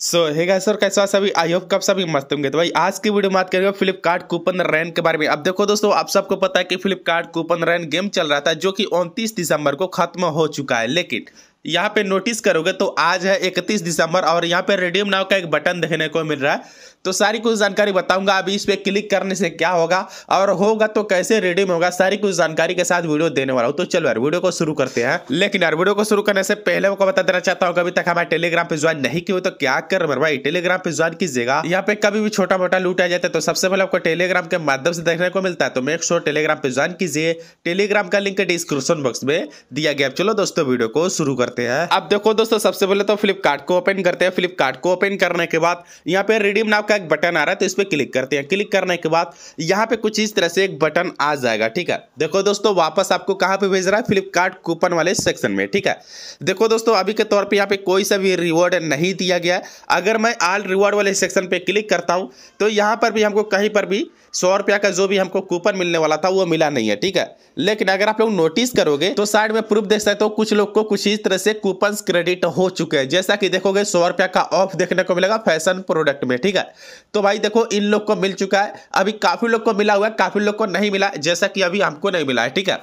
सो हे sir कैसा सभी I hope कब सभी मस्त होंगे तो भाई आज की वीडियो में बात करेंगे फ्लिपकार्ट कूपन रैन के बारे में अब देखो दोस्तों आप सबको पता है कि फ्लिपकार्ट कूपन रैन गेम चल रहा था जो कि 29 दिसंबर को खत्म हो चुका है लेकिन यहाँ पे नोटिस करोगे तो आज है 31 दिसंबर और यहाँ पे रेडियम नाव का एक बटन देखने को मिल रहा है तो सारी कुछ जानकारी बताऊंगा अभी इस पर क्लिक करने से क्या होगा और होगा तो कैसे रेडियम होगा सारी कुछ जानकारी के साथ वीडियो देने वाला हूँ तो चलो यार वीडियो को शुरू करते हैं लेकिन यार वीडियो को शुरू करने से पहले मैं बता देना चाहता हूँ अभी तक हमारे टेलीग्राम पे ज्वाइन नहीं किया तो क्या कर मेरे भाई टेलीग्राम पे ज्वाइन कीजिएगा यहाँ पे कभी भी छोटा मोटा लूट आ जाता है तो सबसे पहले आपको टेलीग्राम के माध्यम से देखने को मिलता है तो मेक श्योर टेलीग्राम पे ज्वाइन कीजिए टेलीग्राम का लिंक डिस्क्रिप्शन बॉक्स में दिया गया चलो दोस्तों वीडियो को शुरू कर करते हैं अब देखो दोस्तों सबसे पहले तो फ्लिपकार्ट को ओपन करते हैं फ्लिपकार्ट को ओपन करने के बाद यहाँ पे रिडीम नाव का एक बटन आ रहा है तो इस पर क्लिक करते हैं क्लिक करने के बाद यहाँ पे कुछ इस तरह से एक बटन आ जाएगा ठीक है देखो दोस्तों वापस आपको कहाँ पे भेज रहा है फ्लिपकार्ट कूपन वाले सेक्शन में ठीक है देखो दोस्तों अभी के तौर पर यहाँ पे कोई सा भी रिवॉर्ड नहीं दिया गया अगर मैं आल रिवॉर्ड वाले सेक्शन पे क्लिक करता हूँ तो यहाँ पर भी हमको कहीं पर भी सौ रुपया का जो भी हमको कूपन मिलने वाला था वो मिला नहीं है ठीक है लेकिन अगर आप लोग नोटिस करोगे तो साइड में प्रूफ देख सकते हो कुछ लोग को कुछ इस तरह में से कूपन क्रेडिट हो चुके हैं जैसा कि देखोगे सौ रुपये का ऑफ देखने को मिलेगा फैशन प्रोडक्ट में ठीक है तो भाई देखो इन लोग को मिल चुका है अभी काफ़ी लोग को मिला हुआ है काफ़ी लोग को नहीं मिला जैसा कि अभी हमको नहीं मिला है ठीक है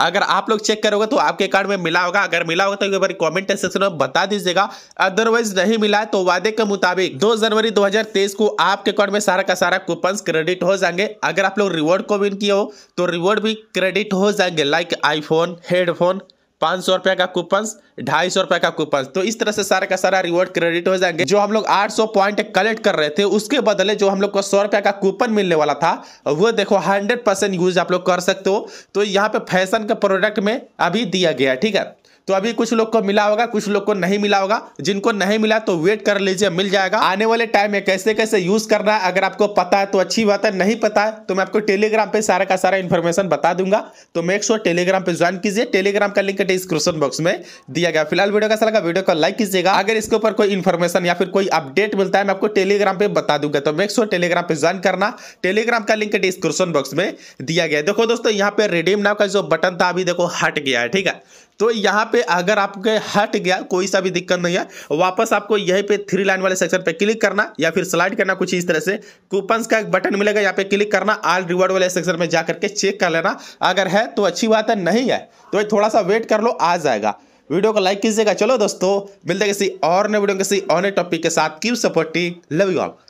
अगर आप लोग चेक करोगे तो आपके कार्ड में मिला होगा अगर मिला होगा तो एक बार कमेंट सेक्शन में बता दीजिएगा अदरवाइज नहीं मिला है तो वादे के मुताबिक 2 जनवरी 2023 को आपके कार्ड में सारा का सारा कूपन क्रेडिट हो जाएंगे अगर आप लोग रिवॉर्ड को विन किए हो तो रिवॉर्ड भी क्रेडिट हो जाएंगे लाइक आईफोन हेडफोन पाँच सौ रुपए का कूपन ढाई सौ रुपए का कूपन तो इस तरह से सारे का सारा रिवॉर्ड क्रेडिट हो जाएंगे जो हम लोग आठ सौ पॉइंट कलेक्ट कर रहे थे उसके बदले जो हम लोग को सौ रुपए का कूपन मिलने वाला था वो देखो हंड्रेड परसेंट यूज आप लोग कर सकते हो तो यहाँ पे फैशन के प्रोडक्ट में अभी दिया गया ठीक है तो अभी कुछ लोग को मिला होगा कुछ लोग को नहीं मिला होगा जिनको नहीं मिला तो वेट कर लीजिए मिल जाएगा आने वाले टाइम में कैसे कैसे यूज करना है अगर आपको पता है तो अच्छी बात है नहीं पता है तो मैं आपको टेलीग्राम पे सारा का सारा इन्फॉर्मेशन बता दूंगा तो मेक श्योर टेलीग्राम पे ज्वाइन कीजिए टेलीग्राम का लिंक अपडेट इस बॉक्स में दिया गया फिलहाल वीडियो कैसा लगा वीडियो को लाइक कीजिएगा अगर इसके ऊपर कोई इन्फॉर्मेशन या फिर कोई अपडेट मिलता है मैं आपको टेलीग्राम पे बता दूंगा तो मेक्सो टेलीग्राम पे ज्वाइन करना टेलीग्राम का लिंक डिस्क्रिप्शन बॉक्स में दिया गया देखो दोस्तों यहाँ पे रिडीम नाम का जो बटन था अभी देखो हट गया है ठीक है तो यहाँ पे अगर आपके हट गया कोई सा भी दिक्कत नहीं है वापस आपको यहीं पे थ्री लाइन वाले सेक्शन पे क्लिक करना या फिर स्लाइड करना कुछ इस तरह से कूपन्स का एक बटन मिलेगा यहाँ पे क्लिक करना आल रिवॉर्ड वाले सेक्शन में जा करके चेक कर लेना अगर है तो अच्छी बात है नहीं है तो थोड़ा सा वेट कर लो आ जाएगा वीडियो को लाइक कीजिएगा चलो दोस्तों मिलते किसी और नए वीडियो किसी और नए टॉपिक के साथ की सपोर्टिंग लव यू ऑल